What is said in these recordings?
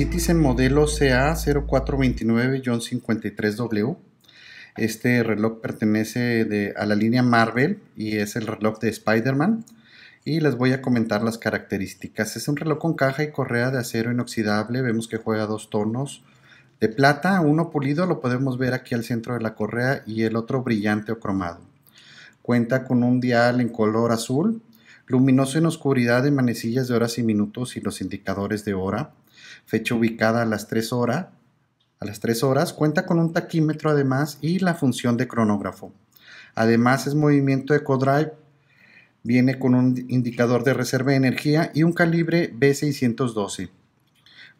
Citizen modelo CA0429-53W. Este reloj pertenece a la línea Marvel y es el reloj de Spider-Man. Y les voy a comentar las características. Es un reloj con caja y correa de acero inoxidable. Vemos que juega dos tonos de plata, uno pulido, lo podemos ver aquí al centro de la correa, y el otro brillante o cromado. Cuenta con un dial en color azul luminoso en oscuridad de manecillas de horas y minutos y los indicadores de hora, fecha ubicada a las 3 horas, a las horas, cuenta con un taquímetro además y la función de cronógrafo. Además es movimiento Drive, viene con un indicador de reserva de energía y un calibre B612.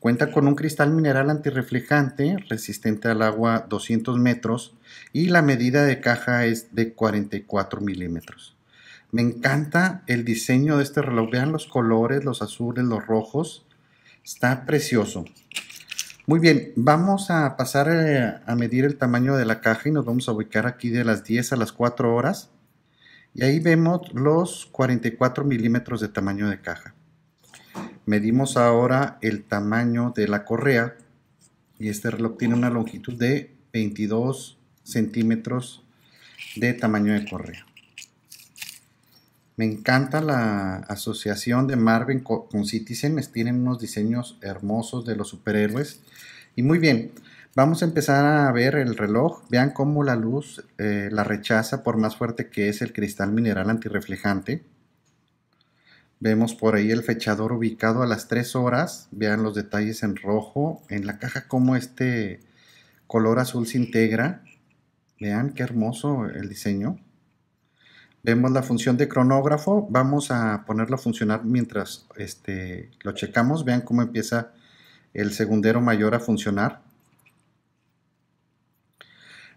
Cuenta con un cristal mineral antirreflejante resistente al agua 200 metros y la medida de caja es de 44 milímetros. Me encanta el diseño de este reloj. Vean los colores, los azules, los rojos. Está precioso. Muy bien, vamos a pasar eh, a medir el tamaño de la caja y nos vamos a ubicar aquí de las 10 a las 4 horas. Y ahí vemos los 44 milímetros de tamaño de caja. Medimos ahora el tamaño de la correa y este reloj tiene una longitud de 22 centímetros de tamaño de correa. Me encanta la asociación de marvin con, Citizen. Tienen unos diseños hermosos de los superhéroes. Y muy bien, vamos a empezar a ver el reloj. Vean cómo la luz eh, la rechaza por más fuerte que es el cristal mineral antirreflejante. Vemos por ahí el fechador ubicado a las 3 horas. Vean los detalles en rojo. En la caja cómo este color azul se integra. Vean qué hermoso el diseño vemos la función de cronógrafo, vamos a ponerlo a funcionar mientras este, lo checamos, vean cómo empieza el segundero mayor a funcionar.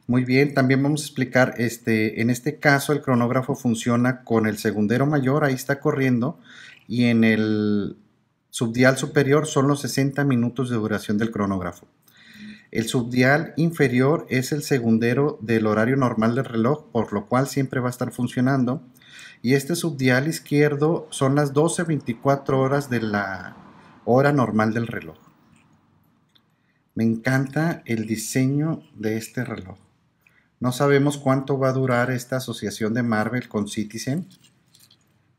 Muy bien, también vamos a explicar, este, en este caso el cronógrafo funciona con el segundero mayor, ahí está corriendo, y en el subdial superior son los 60 minutos de duración del cronógrafo. El subdial inferior es el segundero del horario normal del reloj, por lo cual siempre va a estar funcionando. Y este subdial izquierdo son las 12-24 horas de la hora normal del reloj. Me encanta el diseño de este reloj. No sabemos cuánto va a durar esta asociación de Marvel con Citizen,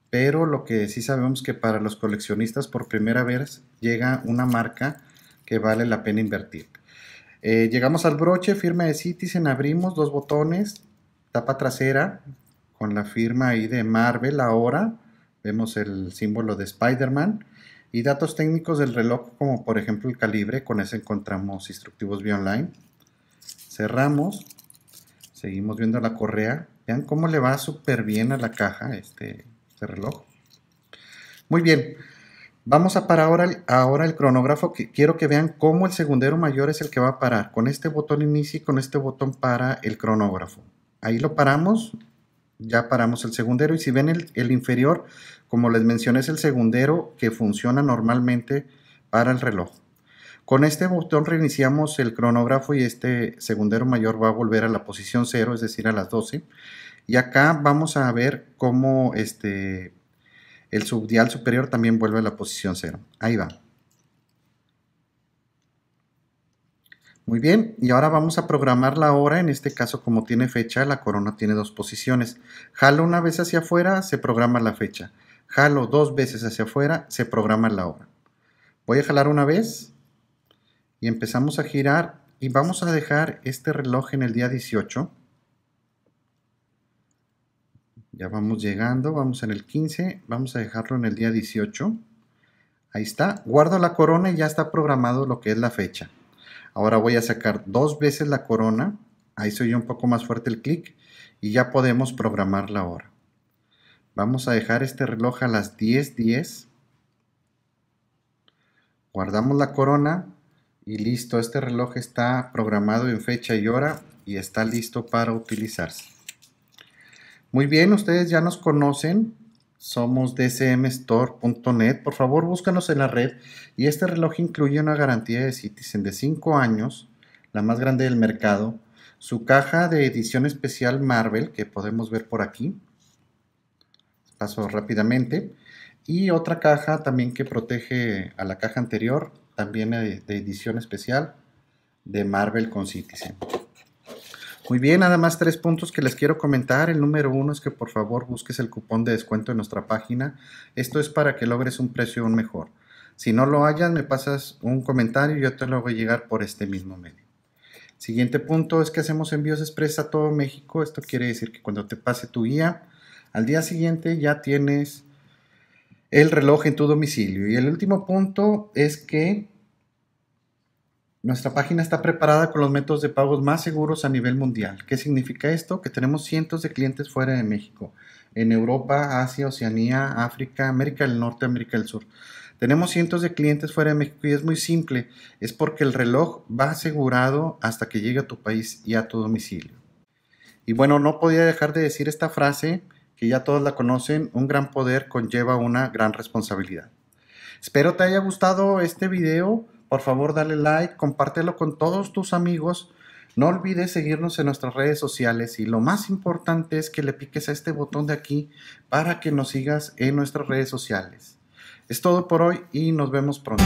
pero lo que sí sabemos que para los coleccionistas por primera vez llega una marca que vale la pena invertir. Eh, llegamos al broche, firma de Citizen, abrimos dos botones, tapa trasera con la firma ahí de Marvel ahora, vemos el símbolo de Spider-Man y datos técnicos del reloj como por ejemplo el calibre, con ese encontramos instructivos vía online. Cerramos, seguimos viendo la correa, vean cómo le va súper bien a la caja este, este reloj. Muy bien, Vamos a parar ahora, ahora el cronógrafo. Que quiero que vean cómo el segundero mayor es el que va a parar. Con este botón inicia y con este botón para el cronógrafo. Ahí lo paramos, ya paramos el segundero. Y si ven el, el inferior, como les mencioné, es el segundero que funciona normalmente para el reloj. Con este botón reiniciamos el cronógrafo y este segundero mayor va a volver a la posición 0, es decir, a las 12. Y acá vamos a ver cómo este, el subdial superior también vuelve a la posición 0. Ahí va. Muy bien, y ahora vamos a programar la hora, en este caso como tiene fecha, la corona tiene dos posiciones. Jalo una vez hacia afuera, se programa la fecha. Jalo dos veces hacia afuera, se programa la hora. Voy a jalar una vez y empezamos a girar y vamos a dejar este reloj en el día 18 ya vamos llegando, vamos en el 15, vamos a dejarlo en el día 18. Ahí está, guardo la corona y ya está programado lo que es la fecha. Ahora voy a sacar dos veces la corona, ahí se oye un poco más fuerte el clic y ya podemos programar la hora. Vamos a dejar este reloj a las 10.10. Guardamos la corona y listo, este reloj está programado en fecha y hora y está listo para utilizarse. Muy bien, ustedes ya nos conocen. Somos dcmstore.net. Por favor, búscanos en la red. Y este reloj incluye una garantía de Citizen de 5 años, la más grande del mercado. Su caja de edición especial Marvel, que podemos ver por aquí. Paso rápidamente. Y otra caja también que protege a la caja anterior, también de edición especial de Marvel con Citizen. Muy bien, nada más tres puntos que les quiero comentar. El número uno es que por favor busques el cupón de descuento en nuestra página. Esto es para que logres un precio aún mejor. Si no lo hallas, me pasas un comentario y yo te lo voy a llegar por este mismo medio. Siguiente punto es que hacemos envíos express a todo México. Esto quiere decir que cuando te pase tu guía, al día siguiente ya tienes el reloj en tu domicilio. Y el último punto es que nuestra página está preparada con los métodos de pagos más seguros a nivel mundial. ¿Qué significa esto? Que tenemos cientos de clientes fuera de México, en Europa, Asia, Oceanía, África, América del Norte, América del Sur. Tenemos cientos de clientes fuera de México y es muy simple, es porque el reloj va asegurado hasta que llegue a tu país y a tu domicilio. Y bueno, no podía dejar de decir esta frase que ya todos la conocen, un gran poder conlleva una gran responsabilidad. Espero te haya gustado este video. Por favor, dale like, compártelo con todos tus amigos. No olvides seguirnos en nuestras redes sociales y lo más importante es que le piques a este botón de aquí para que nos sigas en nuestras redes sociales. Es todo por hoy y nos vemos pronto.